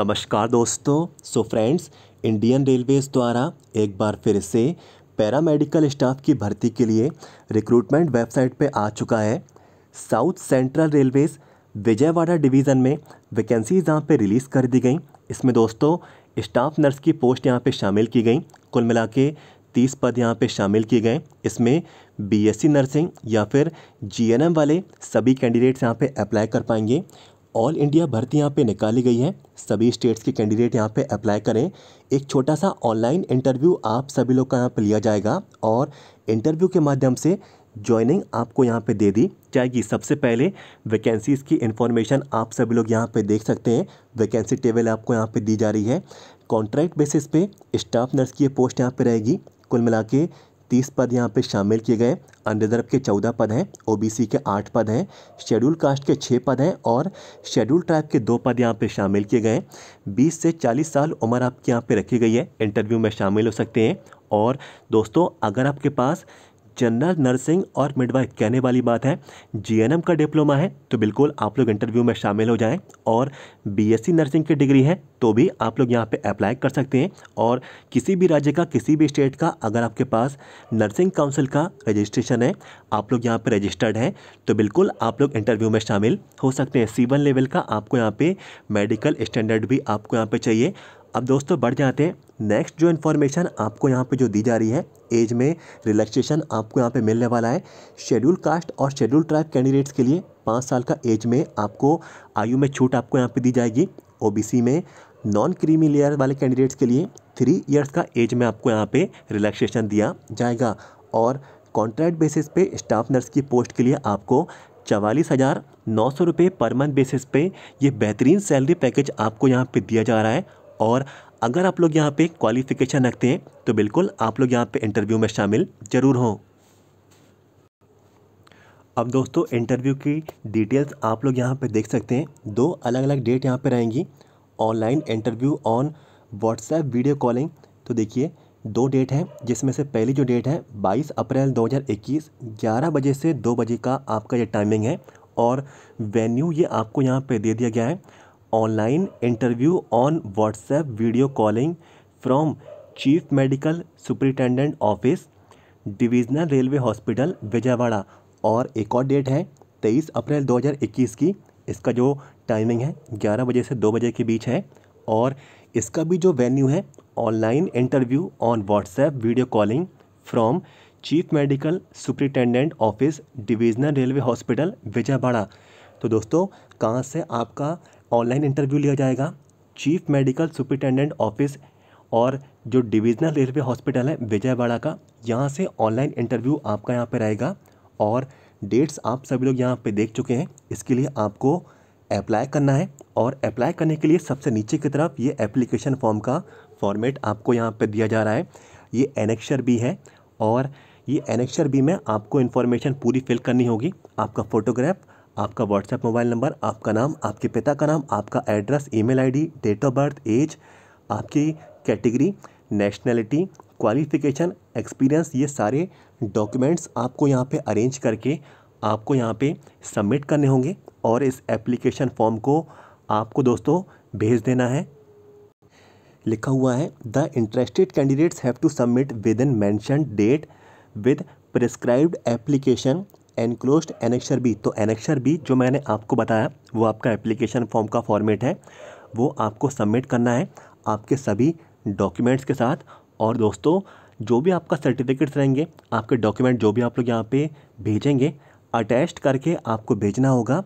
नमस्कार दोस्तों so friends Indian Railways द्वारा एक बार फिर से पैरामेडिकल स्टाफ की भर्ती के लिए रिक्रूटमेंट वेबसाइट पे आ चुका है south central railways Vijayawada division में वैकेंसीज़ यहाँ पे रिलीज़ कर दी गई इसमें दोस्तों स्टाफ नर्स की पोस्ट यहाँ पे शामिल की गई कुल मिला के तीस पद यहाँ पे शामिल किए गए इसमें बीएससी नर्सिंग या फिर जीएनएम वाले सभी कैंडिडेट्स यहाँ पे अप्लाई कर पाएंगे ऑल इंडिया भर्ती यहाँ पे निकाली गई है सभी स्टेट्स के कैंडिडेट यहाँ पे अप्लाई करें एक छोटा सा ऑनलाइन इंटरव्यू आप सभी लोग का यहाँ पे लिया जाएगा और इंटरव्यू के माध्यम से ज्वाइनिंग आपको यहाँ पे दे दी जाएगी सबसे पहले वैकेंसीज़ की इन्फॉर्मेशन आप सभी लोग यहाँ पे देख सकते हैं वैकेंसी टेबल आपको यहाँ पर दी जा रही है कॉन्ट्रैक्ट बेसिस पे स्टाफ नर्स की ये पोस्ट यहाँ पर रहेगी कुल मिला के तीस पद यहाँ पे शामिल किए गए अंडर के चौदह पद हैं ओबीसी के आठ पद हैं शेड्यूल कास्ट के छः पद हैं और शेड्यूल ट्राइब के दो पद यहाँ पे शामिल किए गए बीस से चालीस साल उम्र आपके यहाँ पे रखी गई है इंटरव्यू में शामिल हो सकते हैं और दोस्तों अगर आपके पास जनरल नर्सिंग और मिडवाइफ कहने वाली बात है जीएनएम का डिप्लोमा है तो बिल्कुल आप लोग इंटरव्यू में शामिल हो जाएं और बीएससी नर्सिंग की डिग्री है तो भी आप लोग यहाँ पे अप्लाई कर सकते हैं और किसी भी राज्य का किसी भी स्टेट का अगर आपके पास नर्सिंग काउंसिल का रजिस्ट्रेशन है आप लोग यहाँ पर रजिस्टर्ड हैं तो बिल्कुल आप लोग इंटरव्यू में शामिल हो सकते हैं सी लेवल का आपको यहाँ पर मेडिकल स्टैंडर्ड भी आपको यहाँ पर चाहिए अब दोस्तों बढ़ जाते हैं नेक्स्ट जो इन्फॉर्मेशन आपको यहाँ पे जो दी जा रही है एज में रिलैक्सेशन आपको यहाँ पे मिलने वाला है शेड्यूल कास्ट और शेड्यूल ट्राइब कैंडिडेट्स के लिए पाँच साल का एज में आपको आयु में छूट आपको यहाँ पे दी जाएगी ओबीसी में नॉन क्रीमी लेयर वाले कैंडिडेट्स के लिए थ्री ईयर्स का एज में आपको यहाँ पर रिलैक्सेशन दिया जाएगा और कॉन्ट्रैक्ट बेसिस पे स्टाफ नर्स की पोस्ट के लिए आपको चवालीस हज़ार नौ सौ रुपये पर मंथ बेसिस पे ये बेहतरीन सैलरी पैकेज आपको यहाँ पे दिया जा रहा है और अगर आप लोग यहाँ पे क्वालिफिकेशन रखते हैं तो बिल्कुल आप लोग यहाँ पे इंटरव्यू में शामिल ज़रूर हों अब दोस्तों इंटरव्यू की डिटेल्स आप लोग यहाँ पे देख सकते हैं दो अलग अलग डेट यहाँ पे रहेंगी online interview on WhatsApp video calling तो देखिए दो डेट हैं जिसमें से पहली जो डेट है बाईस अप्रैल दो हज़ार बजे से दो बजे का आपका यह टाइमिंग है और वेन्यू ये आपको यहाँ पर दे दिया गया है online interview on WhatsApp video calling from chief medical superintendent office divisional railway hospital Vijayawada और एक और डेट है तेईस अप्रैल 2021 की इसका जो टाइमिंग है 11 बजे से 2 बजे के बीच है और इसका भी जो वेन्यू है online interview on WhatsApp video calling from chief medical superintendent office divisional railway hospital Vijayawada तो दोस्तों कहाँ से आपका ऑनलाइन इंटरव्यू लिया जाएगा चीफ मेडिकल सुपरिटेंडेंट ऑफिस और जो डिविजनल रेलवे हॉस्पिटल है विजयवाड़ा का यहाँ से ऑनलाइन इंटरव्यू आपका यहाँ पे रहेगा और डेट्स आप सभी लोग यहाँ पे देख चुके हैं इसके लिए आपको अप्लाई करना है और अप्लाई करने के लिए सबसे नीचे की तरफ ये एप्लीकेशन फॉर्म का फॉर्मेट आपको यहाँ पे दिया जा रहा है ये एनेक्शर बी है और ये एनेक्शर बी में आपको इन्फॉर्मेशन पूरी फिल करनी होगी आपका फ़ोटोग्राफ आपका व्हाट्सएप मोबाइल नंबर आपका नाम आपके पिता का नाम आपका address email ID, date of birth age आपकी कैटेगरी नेशनैलिटी क्वालिफिकेशन एक्सपीरियंस ये सारे डॉक्यूमेंट्स आपको यहाँ पे अरेंज करके आपको यहाँ पे सबमिट करने होंगे और इस एप्लीकेशन फॉर्म को आपको दोस्तों भेज देना है लिखा हुआ है the interested candidates have to submit within mentioned date with prescribed application enclose annexure B तो एनेक्शर बी जो मैंने आपको बताया वो आपका एप्लीकेशन फॉर्म का फॉर्मेट है वो आपको सबमिट करना है आपके सभी डॉक्यूमेंट्स के साथ और दोस्तों जो भी आपका सर्टिफिकेट्स रहेंगे आपके डॉक्यूमेंट जो भी आप लोग यहाँ पे भेजेंगे अटैच करके आपको भेजना होगा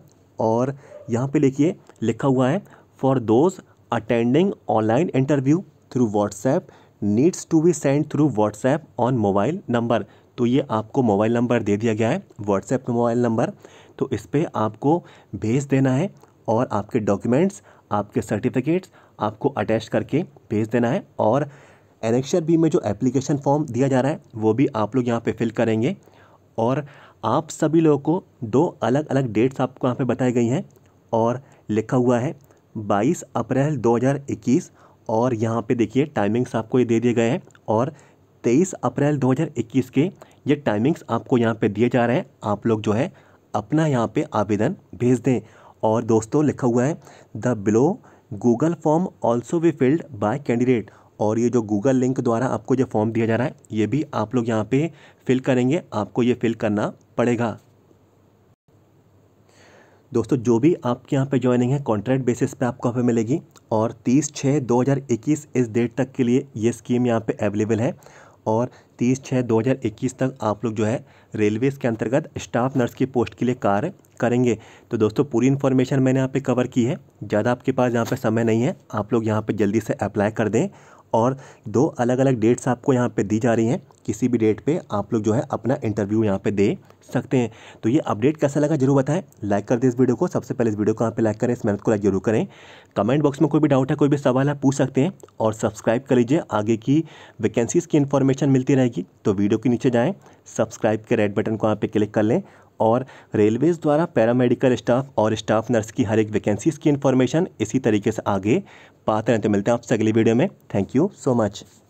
और यहाँ पे देखिए लिखा हुआ है for those attending online interview through WhatsApp needs to be send through WhatsApp on mobile number तो ये आपको मोबाइल नंबर दे दिया गया है व्हाट्सएप का मोबाइल नंबर तो इस पर आपको भेज देना है और आपके डॉक्यूमेंट्स आपके सर्टिफिकेट्स आपको अटैच करके भेज देना है और एनेक्शर बी में जो एप्लीकेशन फॉर्म दिया जा रहा है वो भी आप लोग यहाँ पे फिल करेंगे और आप सभी लोगों को दो अलग अलग डेट्स आपको यहाँ पे बताई गई हैं और लिखा हुआ है 22 अप्रैल और यहाँ पे देखिए टाइमिंग्स आपको ये दे दिए गए हैं और 23 अप्रैल 2021 के ये टाइमिंग्स आपको यहाँ पे दिए जा रहे हैं आप लोग जो है अपना यहाँ पे आवेदन भेज दें और दोस्तों लिखा हुआ है the below Google form also be filled by candidate और ये जो गूगल लिंक द्वारा आपको जो फॉर्म दिया जा रहा है ये भी आप लोग यहाँ पर फिल करेंगे आपको ये फिल करना पड़ेगा दोस्तों जो भी आपके यहाँ पे ज्वाइनिंग है कॉन्ट्रैक्ट बेसिस पे आपको यहाँ मिलेगी और 30 छः 2021 इस डेट तक के लिए ये स्कीम यहाँ पे अवेलेबल है और 30 छः 2021 तक आप लोग जो है रेलवेज़ के अंतर्गत स्टाफ नर्स की पोस्ट के लिए कार्य करेंगे तो दोस्तों पूरी इन्फॉर्मेशन मैंने यहाँ पे कवर की है ज़्यादा आपके पास यहाँ पे समय नहीं है आप लोग यहाँ पे जल्दी से अप्लाई कर दें और दो अलग अलग डेट्स आपको यहाँ पे दी जा रही हैं किसी भी डेट पे आप लोग जो है अपना इंटरव्यू यहाँ पे दे सकते हैं तो ये अपडेट कैसा लगा जरूर बताएं लाइक कर दें इस वीडियो को सबसे पहले इस वीडियो को यहाँ पे लाइक करें इस मेहनत को लाइक जरूर करें कमेंट बॉक्स में कोई भी डाउट है कोई भी सवाल है पूछ सकते हैं और सब्सक्राइब कर लीजिए आगे की वैकेंसीज़ की इन्फॉर्मेशन मिलती रहेगी तो वीडियो के नीचे जाएँ सब्सक्राइब के रेड बटन को यहाँ पर क्लिक कर लें और रेलवेज़ द्वारा पैरामेडिकल स्टाफ और स्टाफ नर्स की हर एक वैकेंसीज़ की इन्फॉर्मेशन इसी तरीके से आगे पाते रहते मिलते हैं आपसे अगली वीडियो में थैंक यू सो मच